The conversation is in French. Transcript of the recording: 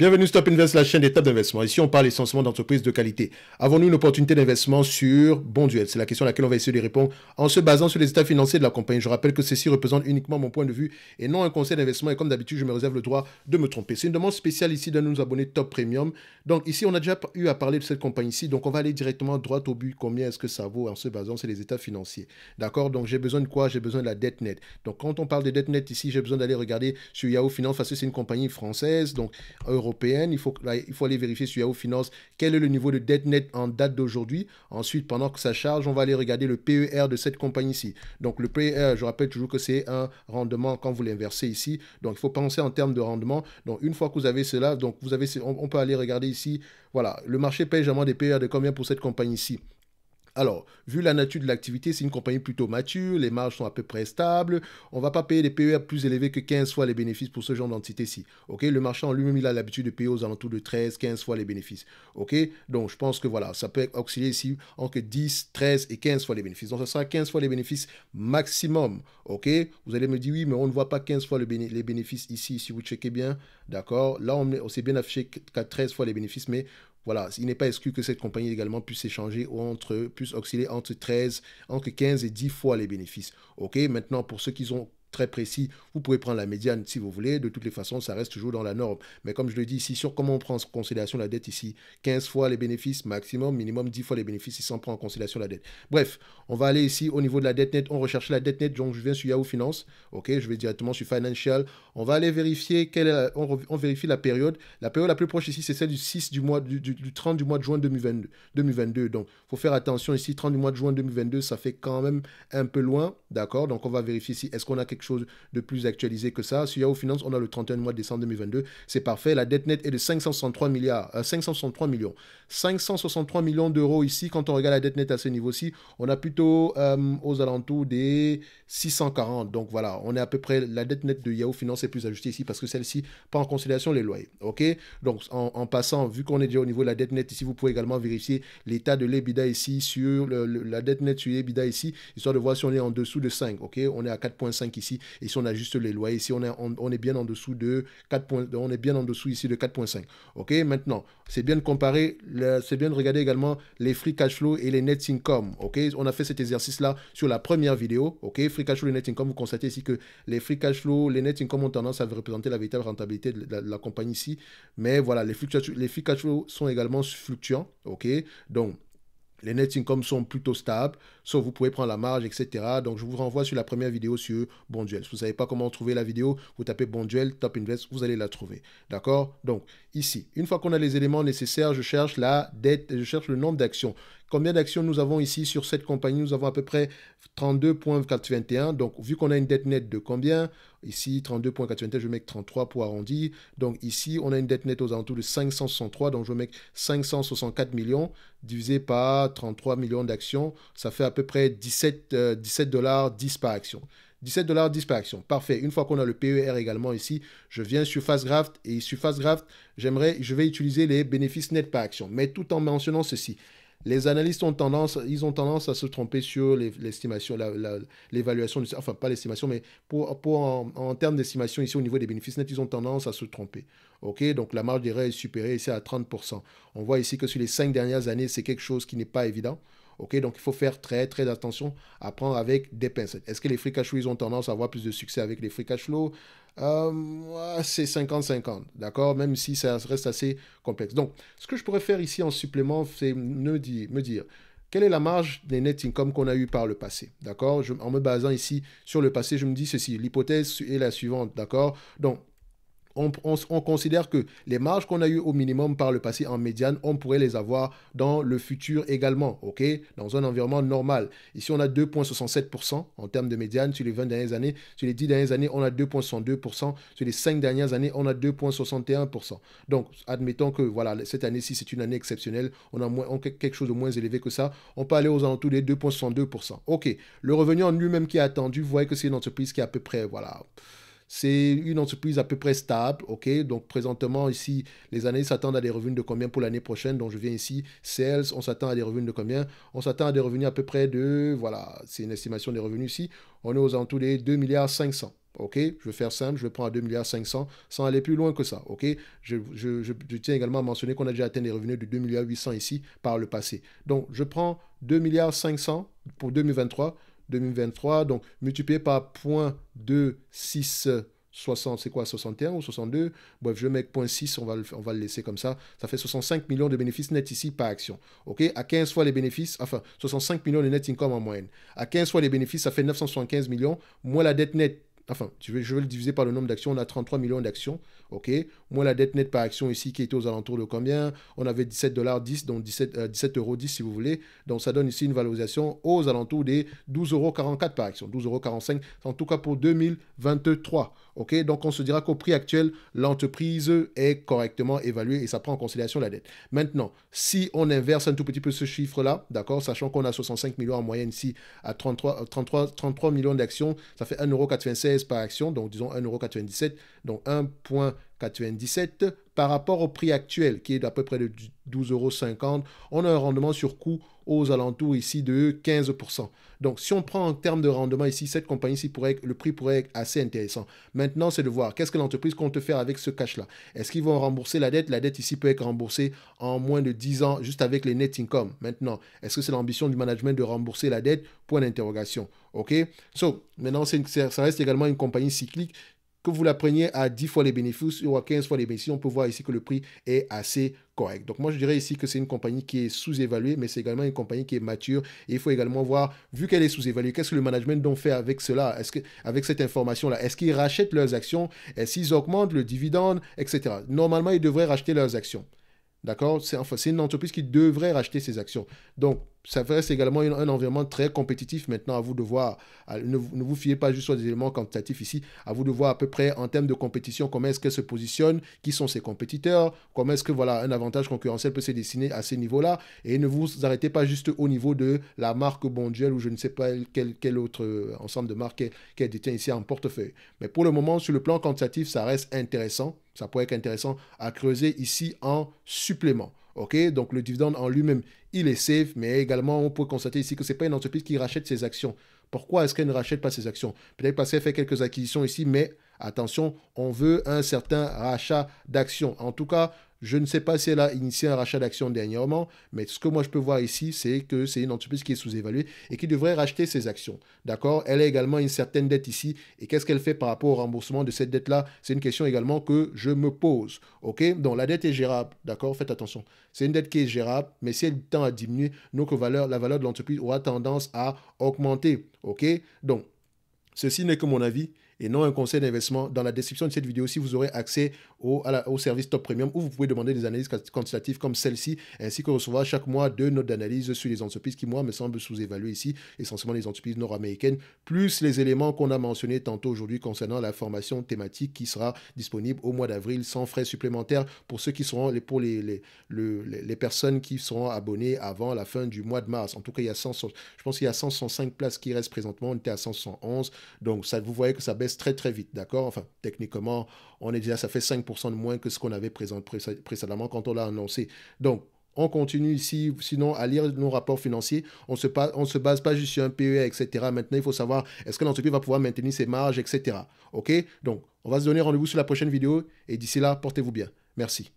Bienvenue Stop Invest, la chaîne d'étapes d'investissement. Ici, on parle essentiellement d'entreprises de qualité. Avons-nous une opportunité d'investissement sur Bonduel C'est la question à laquelle on va essayer de répondre en se basant sur les états financiers de la compagnie. Je rappelle que ceci représente uniquement mon point de vue et non un conseil d'investissement. Et comme d'habitude, je me réserve le droit de me tromper. C'est une demande spéciale ici de nous abonner Top Premium. Donc ici, on a déjà eu à parler de cette compagnie-ci. Donc on va aller directement droit au but. Combien est-ce que ça vaut en se basant sur les états financiers D'accord Donc j'ai besoin de quoi J'ai besoin de la dette net. Donc quand on parle de dette net ici, j'ai besoin d'aller regarder sur Yahoo Finance parce que c'est une compagnie française. Donc il faut, il faut aller vérifier sur Yahoo Finance quel est le niveau de dette nette en date d'aujourd'hui. Ensuite, pendant que ça charge, on va aller regarder le PER de cette compagnie ici. Donc, le PER, je rappelle toujours que c'est un rendement quand vous l'inversez ici. Donc, il faut penser en termes de rendement. Donc, une fois que vous avez cela, donc vous avez, on, peut aller regarder ici. Voilà, le marché paye vraiment des PER de combien pour cette compagnie ici. Alors, vu la nature de l'activité, c'est une compagnie plutôt mature, les marges sont à peu près stables, on ne va pas payer des PER plus élevés que 15 fois les bénéfices pour ce genre d'entité-ci. Ok, le marchand lui-même, il a l'habitude de payer aux alentours de 13, 15 fois les bénéfices. Ok, donc je pense que voilà, ça peut être ici entre 10, 13 et 15 fois les bénéfices. Donc, ça sera 15 fois les bénéfices maximum. Ok, vous allez me dire oui, mais on ne voit pas 15 fois les bénéfices ici, si vous checkez bien. D'accord, là, on, s'est bien affiché 13 fois les bénéfices, mais voilà, il n'est pas exclu que cette compagnie également puisse échanger ou entre, puisse osciller entre 13, entre 15 et 10 fois les bénéfices. Ok, maintenant pour ceux qui ont très précis. Vous pouvez prendre la médiane si vous voulez. De toutes les façons, ça reste toujours dans la norme. Mais comme je le dis ici, sur comment on prend en considération la dette ici, 15 fois les bénéfices maximum, minimum 10 fois les bénéfices si on prend en considération la dette. Bref, on va aller ici au niveau de la dette nette. On recherche la dette nette. Donc, je viens sur Yahoo Finance. OK, je vais directement sur Financial. On va aller vérifier quelle la... on, vérifie la période. La période la plus proche ici, c'est celle du 6 du mois, du, 30 du mois de juin 2022. 2022. Donc, faut faire attention ici. 30 du mois de juin 2022, ça fait quand même un peu loin. D'accord Donc, on va vérifier ici. Est-ce qu'on a quelque chose de plus actualisé que ça. Sur Yahoo Finance, on a le 31 mois de décembre 2022. C'est parfait. La dette nette est de 563 milliards, 563 euh, millions. 563 millions d'euros ici. Quand on regarde la dette nette à ce niveau-ci, on a plutôt euh, aux alentours des 640. Donc voilà, on est à peu près, la dette nette de Yahoo Finance est plus ajustée ici parce que celle-ci prend en considération les loyers. OK? Donc en, passant, vu qu'on est déjà au niveau de la dette nette ici, vous pouvez également vérifier l'état de l'EBIDA ici sur la dette nette sur l'EBIDA ici, histoire de voir si on est en dessous de 5. OK? On est à 4.5 ici. Et si on ajuste les lois ici, on est, on, est bien en dessous de 4 on est bien en dessous ici de 4.5. OK, maintenant, c'est bien de comparer, c'est bien de regarder également les free cash flow et les net income. OK, on a fait cet exercice-là sur la première vidéo. OK, free cash flow et net income, vous constatez ici que les free cash flow, les net income ont tendance à représenter la véritable rentabilité de la, compagnie ici. Mais voilà, les free, les free cash flow sont également fluctuants. OK, donc les net incomes sont plutôt stables, sauf vous pouvez prendre la marge, etc. Donc je vous renvoie sur la première vidéo sur Bonduel. Si vous ne savez pas comment trouver la vidéo, vous tapez Bonduel, Top Invest, vous allez la trouver. D'accord Donc ici. Une fois qu'on a les éléments nécessaires, je cherche la dette, je cherche le nombre d'actions. Combien d'actions nous avons ici sur cette compagnie Nous avons à peu près 32.421. Donc, vu qu'on a une dette nette de combien Ici, 32.421, je mets mettre 33 pour arrondi. Donc, ici, on a une dette nette aux alentours de 563. Donc, je mets 564 millions divisé par 33 millions d'actions. Ça fait à peu près 17, 17 euh, dollars 10 par action. 17,10$ par action. Parfait. Une fois qu'on a le PER également ici, je viens sur FastGraft et sur FastGraft, j'aimerais, je vais utiliser les bénéfices nets par action. Mais tout en mentionnant ceci, les analystes ont tendance, ils ont tendance à se tromper sur l'estimation, l'évaluation, enfin pas l'estimation, mais pour, en, termes d'estimation ici au niveau des bénéfices nets, ils ont tendance à se tromper. Ok, donc la marge d'erreur est supérieure ici à 30%. On voit ici que sur les 5 dernières années, c'est quelque chose qui n'est pas évident. Ok, donc il faut faire très très attention à prendre avec des pincettes. Est-ce que les free cash flow, ont tendance à avoir plus de succès avec les free cash flow euh, C'est 50-50, d'accord Même si ça reste assez complexe. Donc, ce que je pourrais faire ici en supplément, c'est me dire, me dire quelle est la marge des net income qu'on a eu par le passé D'accord En me basant ici sur le passé, je me dis ceci l'hypothèse est la suivante, d'accord Donc, on, considère que les marges qu'on a eues au minimum par le passé en médiane, on pourrait les avoir dans le futur également, ok Dans un environnement normal. Ici, on a 2,67% en termes de médiane sur les 20 dernières années. Sur les 10 dernières années, on a 2,62%. Sur les 5 dernières années, on a 2,61%. Donc, admettons que, voilà, cette année-ci, c'est une année exceptionnelle. On a quelque chose de moins élevé que ça. On peut aller aux alentours des 2,62%. Ok. Le revenu en lui-même qui est attendu, vous voyez que c'est une entreprise qui est à peu près, voilà... C'est une entreprise à peu près stable, ok Donc présentement ici, les années s'attendent à des revenus de combien pour l'année prochaine Donc je viens ici, sales, on s'attend à des revenus de combien On s'attend à des revenus à peu près de, voilà, c'est une estimation des revenus ici, on est aux alentours des 2 milliards 500. Ok, je vais faire simple, je vais prendre à 2 milliards sans aller plus loin que ça. Ok, je, tiens également à mentionner qu'on a déjà atteint des revenus de 2 milliards 800 ici par le passé. Donc, je prends 2 milliards 500 pour 2023 2023. Donc, multiplié par 0.2660, c'est quoi 61 ou 62 Bref, je mets 0.6, on va, le, on va le laisser comme ça. Ça fait 65 millions de bénéfices nets ici par action. OK À 15 fois les bénéfices, enfin, 65 millions de net income en moyenne. À 15 fois les bénéfices, ça fait 975 millions, moins la dette nette Enfin, je vais, le diviser par le nombre d'actions. On a 33 millions d'actions. OK Moi, la dette nette par action ici qui était aux alentours de combien On avait 17 donc 17, euh, euros si vous voulez. Donc, ça donne ici une valorisation aux alentours des 12,44 par action. 12,45 euros, en tout cas pour 2023. OK Donc, on se dira qu'au prix actuel, l'entreprise est correctement évaluée et ça prend en considération la dette. Maintenant, si on inverse un tout petit peu ce chiffre-là, d'accord Sachant qu'on a 65 millions en moyenne ici à 33, 33, euh, millions d'actions, ça fait 1,96 par action, donc disons 1,97€, donc 1 97 par rapport au prix actuel qui est d'à peu près de 12,50 euros. On a un rendement sur coût aux alentours ici de 15%. Donc si on prend en termes de rendement ici, cette compagnie-ci pourrait, le prix pourrait être assez intéressant. Maintenant, c'est de voir qu'est-ce que l'entreprise compte faire avec ce cash-là. Est-ce qu'ils vont rembourser la dette La dette ici peut être remboursée en moins de 10 ans juste avec les net income. Maintenant, est-ce que c'est l'ambition du management de rembourser la dette Point d'interrogation. OK So, maintenant, ça reste également une compagnie cyclique que vous la preniez à 10 fois les bénéfices ou à 15 fois les bénéfices, on peut voir ici que le prix est assez correct. Donc moi je dirais ici que c'est une compagnie qui est sous-évaluée, mais c'est également une compagnie qui est mature. Et il faut également voir, vu qu'elle est sous-évaluée, qu'est-ce que le management donc fait avec cela, avec cette information-là Est-ce qu'ils rachètent leurs actions Est-ce qu'ils augmentent le dividende, etc. Normalement, ils devraient racheter leurs actions. D'accord C'est enfin, une entreprise qui devrait racheter ses actions. Donc, ça reste également un environnement très compétitif maintenant à vous de voir. ne, vous fiez pas juste sur des éléments quantitatifs ici, à vous de voir à peu près en termes de compétition, comment est-ce qu'elle se positionne, qui sont ses compétiteurs, comment est-ce que voilà, un avantage concurrentiel peut se dessiner à ces niveaux-là. Et ne vous arrêtez pas juste au niveau de la marque Bonduel ou je ne sais pas quel, autre euh, ensemble de marques qu'elle détient ici en portefeuille. Mais pour le moment, sur le plan quantitatif, ça reste intéressant ça pourrait être intéressant à creuser ici en supplément. OK donc le dividende en lui-même, il est safe, mais également on peut constater ici que ce n'est pas une entreprise qui rachète ses actions. Pourquoi est-ce qu'elle ne rachète pas ses actions Peut-être parce qu'elle fait quelques acquisitions ici, mais attention, on veut un certain rachat d'actions. En tout cas, je ne sais pas si elle a initié un rachat d'actions dernièrement, mais ce que moi je peux voir ici, c'est que c'est une entreprise qui est sous-évaluée et qui devrait racheter ses actions. D'accord Elle a également une certaine dette ici. Et qu'est-ce qu'elle fait par rapport au remboursement de cette dette-là C'est une question également que je me pose. OK Donc la dette est gérable. D'accord Faites attention. C'est une dette qui est gérable, mais si elle tend à diminuer, donc la valeur de l'entreprise aura tendance à augmenter. OK Donc, ceci n'est que mon avis et non un conseil d'investissement. Dans la description de cette vidéo si vous aurez accès au, service Top Premium où vous pouvez demander des analyses quantitatives comme celle-ci, ainsi que recevoir chaque mois deux notes d'analyse sur les entreprises qui, moi, me semblent sous-évaluées ici, essentiellement les entreprises nord-américaines, plus les éléments qu'on a mentionnés tantôt aujourd'hui concernant la formation thématique qui sera disponible au mois d'avril sans frais supplémentaires pour ceux qui seront, les, pour les, les, les, personnes qui seront abonnées avant la fin du mois de mars. En tout cas, il y a 100, je pense qu'il y a 105 places qui restent présentement. On était à 111. Donc, ça, vous voyez que ça baisse très, très vite, d'accord Enfin, techniquement, on est déjà, ça fait 5% de moins que ce qu'on avait présent, précédemment quand on l'a annoncé. Donc, on continue ici, sinon à lire nos rapports financiers, on se, on se base pas juste sur un PE, etc. Maintenant, il faut savoir est-ce que l'entreprise va pouvoir maintenir ses marges, etc. OK Donc, on va se donner rendez-vous sur la prochaine vidéo et d'ici là, portez-vous bien. Merci.